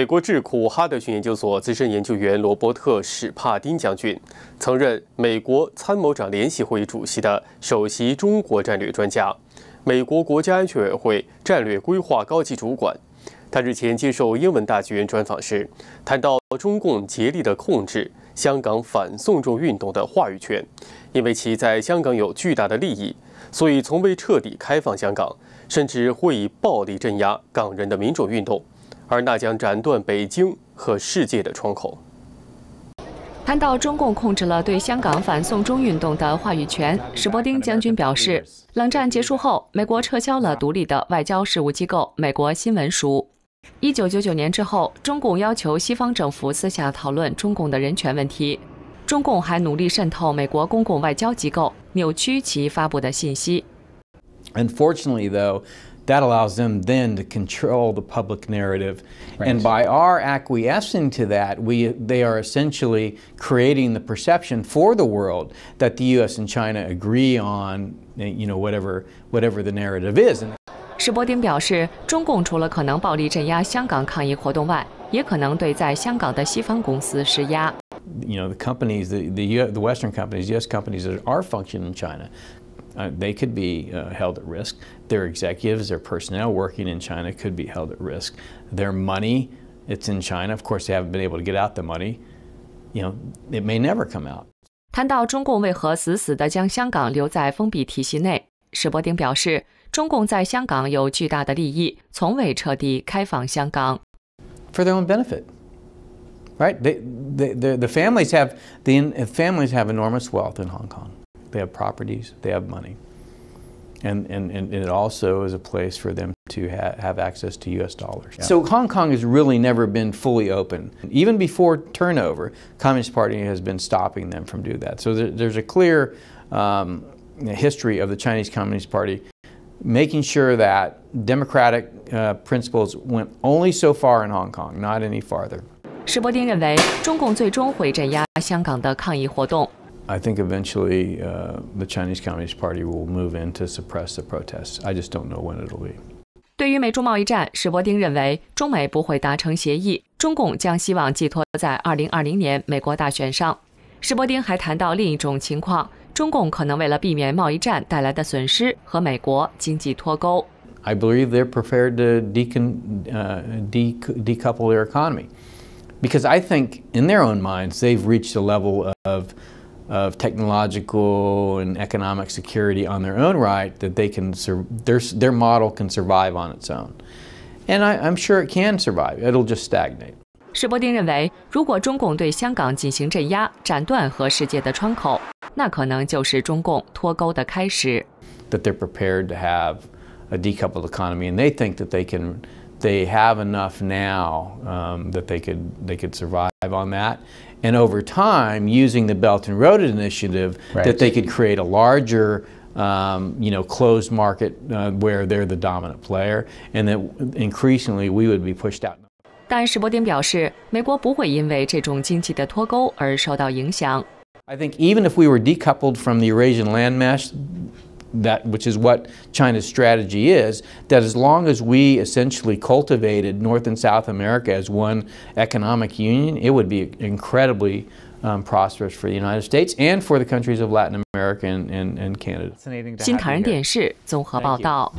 美国智库哈德逊研究所资深研究员罗伯特·史帕丁将军，曾任美国参谋长联席会议主席的首席中国战略专家、美国国家安全委员会战略规划高级主管。他日前接受《英文大纪元》专访时，谈到中共竭力的控制香港反送中运动的话语权，因为其在香港有巨大的利益，所以从未彻底开放香港，甚至会以暴力镇压港人的民主运动。而那将斩断北京和世界的窗口。谈到中共控制了对香港反送中运动的话语权，史伯丁将军表示，冷战结束后，美国撤销了独立的外交事务机构美国新闻署。1999年之后，中共要求西方政府私下讨论中共的人权问题。中共还努力渗透美国公共外交机构，扭曲其发布的信息。Unfortunately, though. that allows them then to control the public narrative. Right. And by our acquiescing to that, we, they are essentially creating the perception for the world that the U.S. and China agree on, you know, whatever, whatever the narrative is. You know, the companies, the the, the Western companies, U.S. companies that are functioning in China uh, they could be uh, held at risk. Their executives, their personnel working in China could be held at risk. Their money, it's in China. Of course, they haven't been able to get out the money. You know, it may never come out. 谈到中共为何死死地将香港留在封闭体系内，史伯丁表示，中共在香港有巨大的利益，从未彻底开放香港。For their own benefit, right? They, they, the families have the families have enormous wealth in Hong Kong they have properties, they have money. And, and, and it also is a place for them to ha have access to U.S. dollars. Yeah. So Hong Kong has really never been fully open. Even before turnover, Communist Party has been stopping them from doing that. So there, there's a clear um, history of the Chinese Communist Party making sure that democratic uh, principles went only so far in Hong Kong, not any farther. 石伯丁认为，中共最终会镇压香港的抗议活动。I think eventually uh, the Chinese Communist Party will move in to suppress the protests. I just don't know when it'll be. 对于美中贸易战史伯丁认为中美不会达成协议中共将希望寄托在 believe they're prepared to decon, uh, decouple their economy because I think in their own minds they've reached a level of of technological and economic security on their own right that they can their, their model can survive on its own. And I, I'm sure it can survive. It'll just stagnate. 史伯丁认为，如果中共对香港进行镇压，斩断和世界的窗口，那可能就是中共脱钩的开始。That they're prepared to have a decoupled economy, and they think that they can they have enough now um, that they could they could survive on that, and over time, using the Belt and Road Initiative, right. that they could create a larger um, you know, closed market uh, where they're the dominant player, and that increasingly we would be pushed out. I think even if we were decoupled from the Eurasian landmass that which is what China's strategy is, that as long as we essentially cultivated North and South America as one economic union, it would be incredibly um, prosperous for the United States and for the countries of Latin America and, and, and Canada. 新唐人电视综合报道。